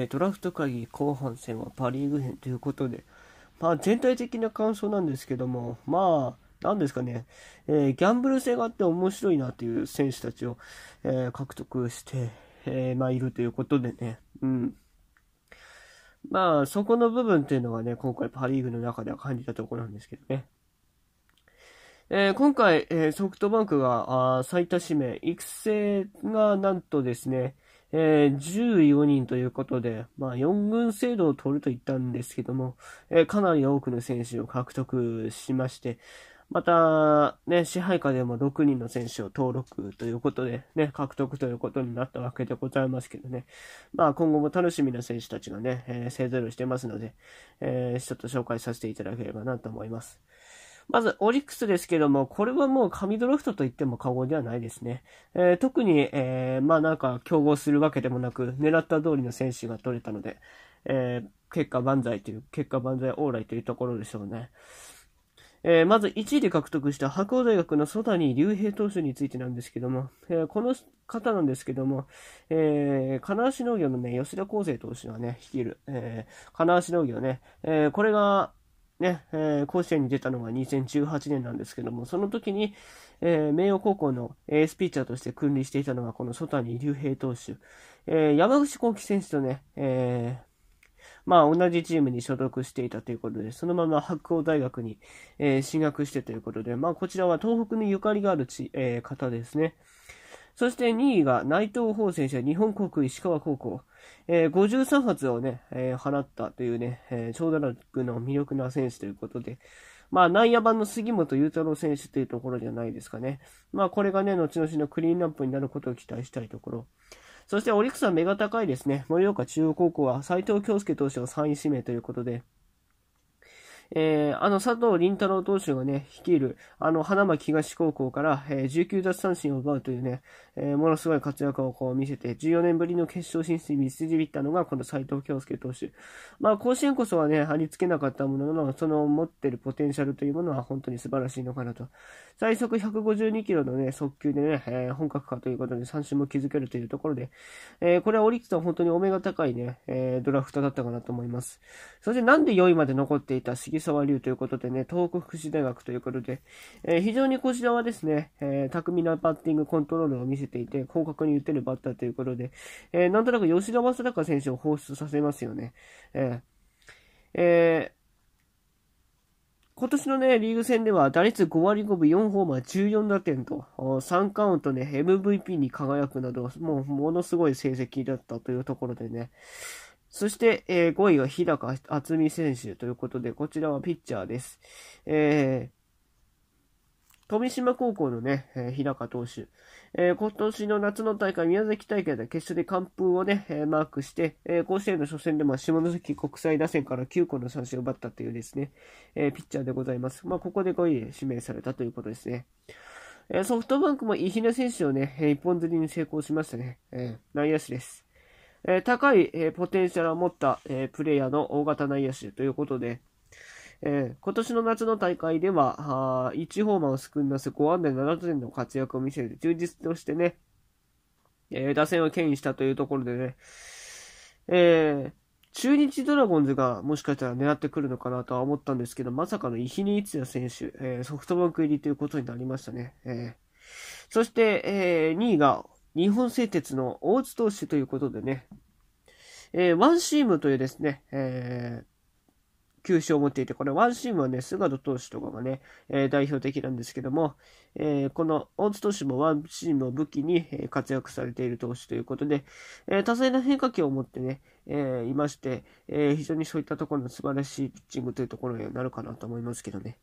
えー、ドラフト会議後半戦はパ・リーグ編ということで、まあ、全体的な感想なんですけども、まあ、なんですかね、えー、ギャンブル性があって面白いなという選手たちを、えー、獲得して、えまあ、いるということでね、うん。まあ、そこの部分っていうのはね、今回パ・リーグの中では感じたところなんですけどね。えー、今回、えー、ソフトバンクが最多指名、育成がなんとですね、えー、14人ということで、まあ、4軍制度を取ると言ったんですけども、えー、かなり多くの選手を獲得しまして、また、ね、支配下でも6人の選手を登録ということで、ね、獲得ということになったわけでございますけどね。まあ、今後も楽しみな選手たちがね、えー、勢ぞろいしてますので、えー、ちょっと紹介させていただければなと思います。まず、オリックスですけども、これはもう神ドラフトと言っても過言ではないですね。えー、特に、えー、まあなんか競合するわけでもなく、狙った通りの選手が取れたので、えー、結果万歳という、結果万歳往来というところでしょうね。えー、まず1位で獲得した白鴎大学の曽谷竜平投手についてなんですけども、えー、この方なんですけども、えー、金足農業のね、吉田康生投手がね、率いる、えー、金足農業ね、えー、これが、ね、えー、甲子園に出たのが2018年なんですけども、その時に、えー、名誉高校のエースピーチャーとして君臨していたのがこの曽谷竜平投手、えー、山口幸輝選手とね、えまあ同じチームに所属していたということで、そのまま白鴎大学に、え進学してということで、まあこちらは東北にゆかりがあるち、え方ですね。そして2位が内藤鵬選手、日本航空石川高校。えー、53発をね、えー、放ったというね、えー、長打力の魅力な選手ということで、まあ、内野版の杉本裕太郎選手というところじゃないですかね。まあ、これがね、後々のクリーンアップになることを期待したいところ。そして、オリックスは目が高いですね。盛岡中央高校は斎藤京介投手を3位指名ということで、えー、あの佐藤林太郎投手がね、率いる、あの花巻東高校から、えー、19奪三振を奪うというね、えー、ものすごい活躍をこう見せて、14年ぶりの決勝進出に導いたのが、この斎藤京介投手。まあ、甲子園こそはね、貼り付けなかったものの、その持ってるポテンシャルというものは本当に素晴らしいのかなと。最速152キロのね、速球でね、えー、本格化ということで三振も築けるというところで、えー、これはオリックスは本当にお目が高いね、えー、ドラフトだったかなと思います。そしてなんで4位まで残っていた杉沢流ということでね、東北福祉大学ということで、えー、非常にこちらはですね、えー、巧みなバッティングコントロールを見せていて、広角に打てるバッターということで、えー、なんとなく吉田正尚選手を放出させますよね。えー、え今年のね、リーグ戦では打率5割5分4ホーマー14打点と、3カウントね、MVP に輝くなど、もうものすごい成績だったというところでね、そして、えー、5位は日高厚美選手ということで、こちらはピッチャーです。えー、富島高校のね、えー、日高投手、えー、今年の夏の大会、宮崎大会で決勝で完封をね、えー、マークして、えー、甲子園の初戦で、まあ、下関国際打線から9個の三振を奪ったというですね、えー、ピッチャーでございます。まあ、ここで5位で指名されたということですね。えー、ソフトバンクも伊比奈選手をね、一本釣りに成功しましたね。えー、内野手です。え高い、えポテンシャルを持った、えプレイヤーの大型内野手ということで、えー、今年の夏の大会では、あ1ホーマーを救い出す5安打7点の活躍を見せて、充実としてね、えー、打線を牽引したというところでね、えー、中日ドラゴンズがもしかしたら狙ってくるのかなとは思ったんですけど、まさかの伊比に一也選手、えー、ソフトバンク入りということになりましたね。えー、そして、えー、2位が日本製鉄の大津投手ということでね、えー、ワンシームというですね、えー、球種を持っていて、これワンシームはね、菅野投手とかがね、えー、代表的なんですけども、えー、この大津投手もワンシームを武器に活躍されている投手ということで、え多彩な変化球を持ってね、えいまして、え非常にそういったところの素晴らしいピッチングというところになるかなと思いますけどね。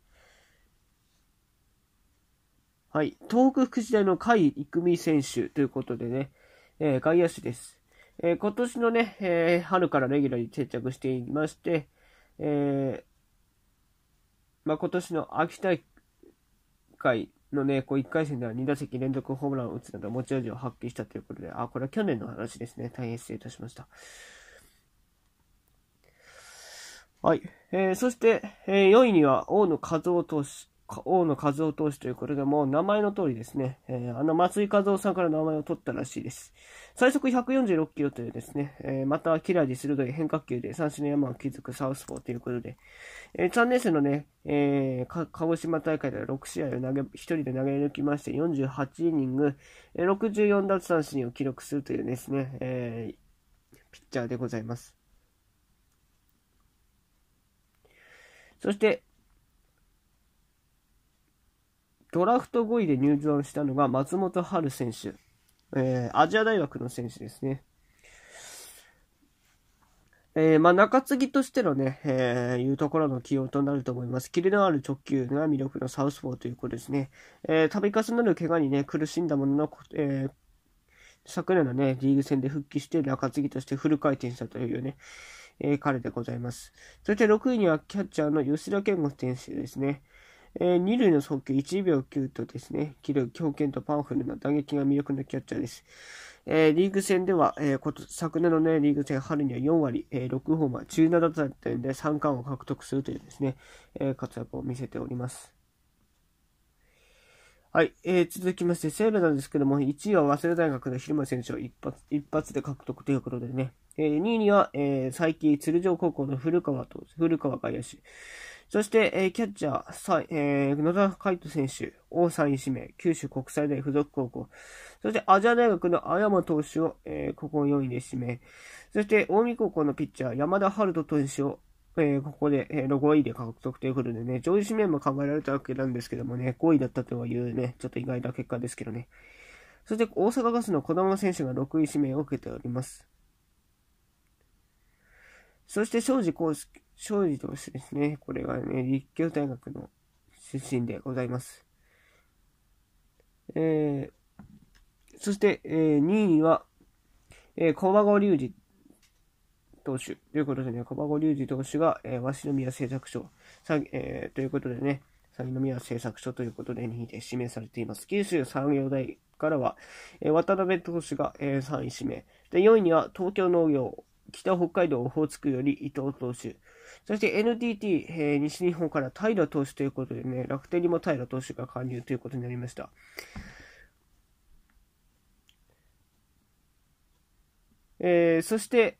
はい。東北福祉大の甲斐育美選手ということでね、えー、外野手です。えー、今年のね、えー、春からレギュラーに定着していまして、えまあ、今年の秋大会のね、こう1回戦では2打席連続ホームランを打つなど持ち味を発揮したということで、あ、これは去年の話ですね。大変失礼いたしました。はい。えー、そして、えー、4位には大野和夫投手、大野和夫投手ということで、もう名前の通りですね、えー、あの松井和夫さんから名前を取ったらしいです。最速146キロというですね、えー、またラーに鋭い変化球で三振の山を築くサウスポーということで、えー、3年生のね、えー、鹿児島大会では6試合を投げ、1人で投げ抜きまして48イニング、え64奪三振を記録するというですね、えー、ピッチャーでございます。そして、ドラフト5位で入場したのが松本春選手、えー、アジア大学の選手ですね。えー、まあ、中継ぎとしてのね、えー、いうところの起用となると思います。キレのある直球が魅力のサウスポーということですね。えー、度重なる怪我にね、苦しんだものの、えー、昨年のね、リーグ戦で復帰して中継ぎとしてフル回転したというね、えー、彼でございます。そして6位にはキャッチャーの吉田健吾選手ですね。えー、二塁の速球1秒9とですね、切る強肩とパワフルな打撃が魅力のキャッチャーです。えー、リーグ戦では、えー、昨年の、ね、リーグ戦春には4割、えー、6ホーマー、17打点で3冠を獲得するというですね、え活躍を見せております。はい、えー、続きまして、セールなんですけども、1位は早稲田大学の蛭間選手を一発一発で獲得ということでね、えー、2位には、えー、最近、鶴城高校の古川と古川外野手、そして、えー、キャッチャー、えー、野田海人選手を3位指名、九州国際大附属高校、そしてアジア大学の青山投手を、えー、ここ4位で指名、そして、近江高校のピッチャー、山田春人投手を、えー、ここで、えー、5位で獲得ということでね、上位指名も考えられたわけなんですけどもね、5位だったというね、ちょっと意外な結果ですけどね。そして大阪ガスの児玉選手が6位指名を受けております。そして庄司康介、庄司投手ですね。これがね、立教大学の出身でございます。えー、そして、えー、2位は、えー、小馬郷隆二投手ということでね、駒子隆二投手が、えー、鷲宮製作所、えー、ということでね、三宮製作所ということで2位で指名されています。九州産業大からは、えー、渡辺投手が、えー、3位指名。で、4位には東京農業、北北海道オホーツクより伊藤投手。そして NTT、えー、西日本から平投手ということでね、楽天にも平投手が加入ということになりました。えー、そして、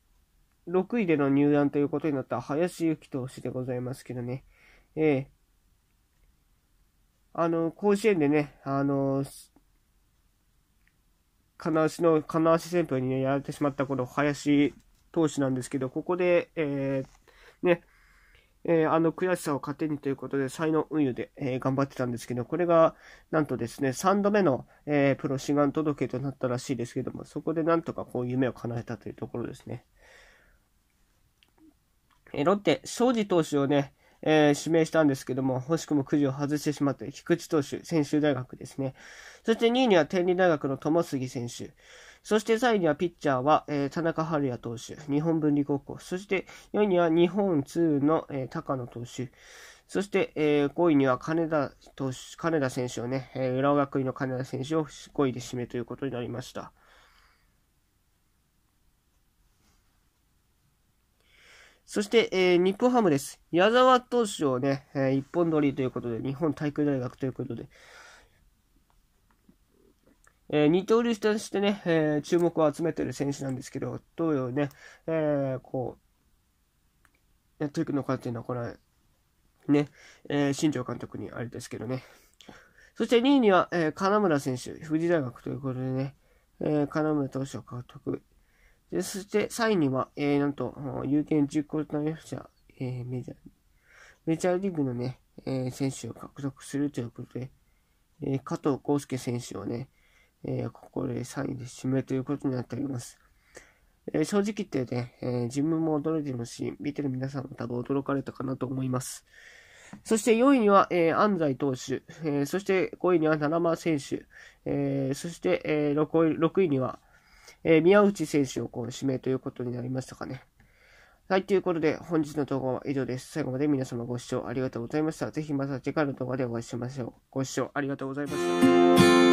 6位での入団ということになった林幸投手でございますけどね。ええあの、甲子園でね、あの、金足の、金足旋風にね、やられてしまったこの林投手なんですけど、ここで、えー、ね、えー、あの悔しさを糧にということで、才能運輸で、えー、頑張ってたんですけど、これが、なんとですね、3度目の、えー、プロ志願届となったらしいですけども、そこでなんとかこう夢を叶えたというところですね。ロッテ、庄司投手をね、えー、指名したんですけども、惜しくもくじを外してしまって、菊池投手、専修大学ですね。そして2位には天理大学の友杉選手。そして3位にはピッチャーは、えー、田中春也投手、日本文理高校。そして4位には日本2の、えー、高野投手。そして、えー、5位には金田投手、金田選手をね、えー、浦和学院の金田選手を5位で指名ということになりました。そして、えー、日本ハムです。矢沢投手をね、えー、一本取りということで、日本体育大学ということで、えー、二刀流としてね、えー、注目を集めてる選手なんですけど、どうよね、えー、こう、やっていくのかっていうのは、これね、えー、新庄監督にあれですけどね。そして2位には、えー、金村選手、富士大学ということでね、えー、金村投手を獲得そして、3位には、えー、なんと、有権実行担当者、えー、メジャー、メジャーリーグのね、えー、選手を獲得するということで、えー、加藤康介選手をね、えー、ここで3位で指名ということになっております。えー、正直言ってね、えー、自分も驚いてますし、見てる皆さんも多分驚かれたかなと思います。そして4位には、えー、安西投手、えー、そして5位には七間選手、えー、そして、えー6位、6位には、えー、宮内選手をこう指名ということになりましたかね。はい、ということで、本日の動画は以上です。最後まで皆様ご視聴ありがとうございました。ぜひまた次回の動画でお会いしましょう。ご視聴ありがとうございました。